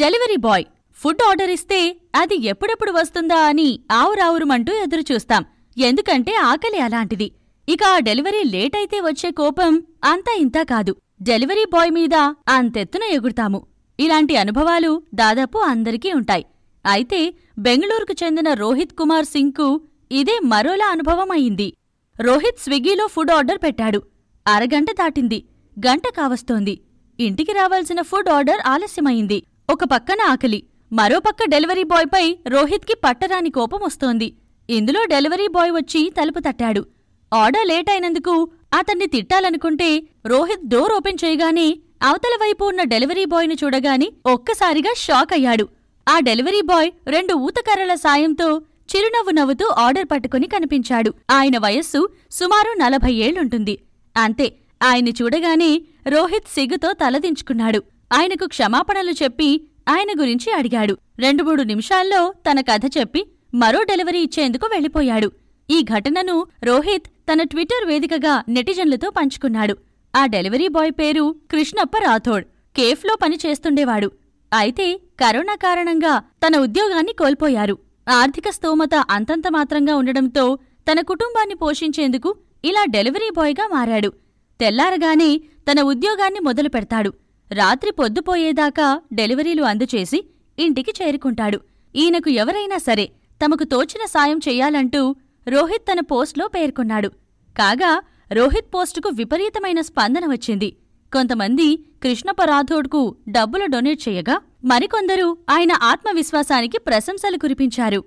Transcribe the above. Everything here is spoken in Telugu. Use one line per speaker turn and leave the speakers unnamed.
డెలివరీ బాయ్ ఫుడ్ ఆర్డర్ ఇస్తే అది ఎప్పుడెప్పుడు వస్తుందా అని ఆవురావురుమంటూ ఎదురుచూస్తాం ఎందుకంటే ఆకలి అలాంటిది ఇక ఆ డెలివరీ లేట్ అయితే వచ్చే కోపం అంతా ఇంతా కాదు డెలివరీ బాయ్ మీద అంతెత్తున ఎగురుతాము ఇలాంటి అనుభవాలు దాదాపు అందరికీ ఉంటాయి అయితే బెంగళూరుకు చెందిన రోహిత్ కుమార్ సింగ్కు ఇదే మరోలా అనుభవం అయింది రోహిత్ స్విగ్గీలో ఫుడ్ ఆర్డర్ పెట్టాడు అరగంట దాటింది గంట కావస్తోంది ఇంటికి రావాల్సిన ఫుడ్ ఆర్డర్ ఆలస్యమైంది ఒక పక్కన ఆకలి మరోపక్క డెలివరీ బాయ్పై రోహిత్కి పట్టరాని కోపం వస్తోంది ఇందులో డెలివరీ బాయ్ వచ్చి తలుపు తట్టాడు ఆర్డర్ లేట్ అయినందుకు అతన్ని తిట్టాలనుకుంటే రోహిత్ డోర్ ఓపెన్ చేయగానే అవతల వైపు ఉన్న డెలివరీ బాయ్ని చూడగానే ఒక్కసారిగా షాక్ అయ్యాడు ఆ డెలివరీ బాయ్ రెండు ఊతకర్రల సాయంతో చిరునవ్వు నవ్వుతూ ఆర్డర్ పట్టుకుని కనిపించాడు ఆయన వయస్సు సుమారు నలభై ఏళ్లుంటుంది అంతే ఆయన్ని చూడగానే రోహిత్ సిగ్గుతో తలదించుకున్నాడు ఆయనకు క్షమాపణలు చెప్పి ఆయన గురించి అడిగాడు రెండు మూడు నిమిషాల్లో తన కథ చెప్పి మరో డెలివరీ ఇచ్చేందుకు వెళ్ళిపోయాడు ఈ ఘటనను రోహిత్ తన ట్విట్టర్ వేదికగా నెటిజన్లతో పంచుకున్నాడు ఆ డెలివరీ బాయ్ పేరు కృష్ణప్ప రాథోడ్ కేఫ్లో పనిచేస్తుండేవాడు అయితే కరోనా కారణంగా తన ఉద్యోగాన్ని కోల్పోయారు ఆర్థిక స్తోమత అంతంత మాత్రంగా ఉండడంతో తన కుటుంబాన్ని పోషించేందుకు ఇలా డెలివరీ బాయ్గా మారాడు తెల్లారగానే తన ఉద్యోగాన్ని మొదలు పెడతాడు రాత్రి పొద్దుపోయేదాకా డెలివరీలు అందుచేసి ఇంటికి చేరుకుంటాడు ఈయనకు ఎవరైనా సరే తమకు తోచిన సాయం చెయ్యాలంటూ రోహిత్ తన పోస్ట్లో పేర్కొన్నాడు కాగా రోహిత్ పోస్టుకు విపరీతమైన స్పందన వచ్చింది కొంతమంది కృష్ణపరాథోడ్కు డబ్బులు డొనేట్ చేయగా మరికొందరు ఆయన ఆత్మవిశ్వాసానికి ప్రశంసలు కురిపించారు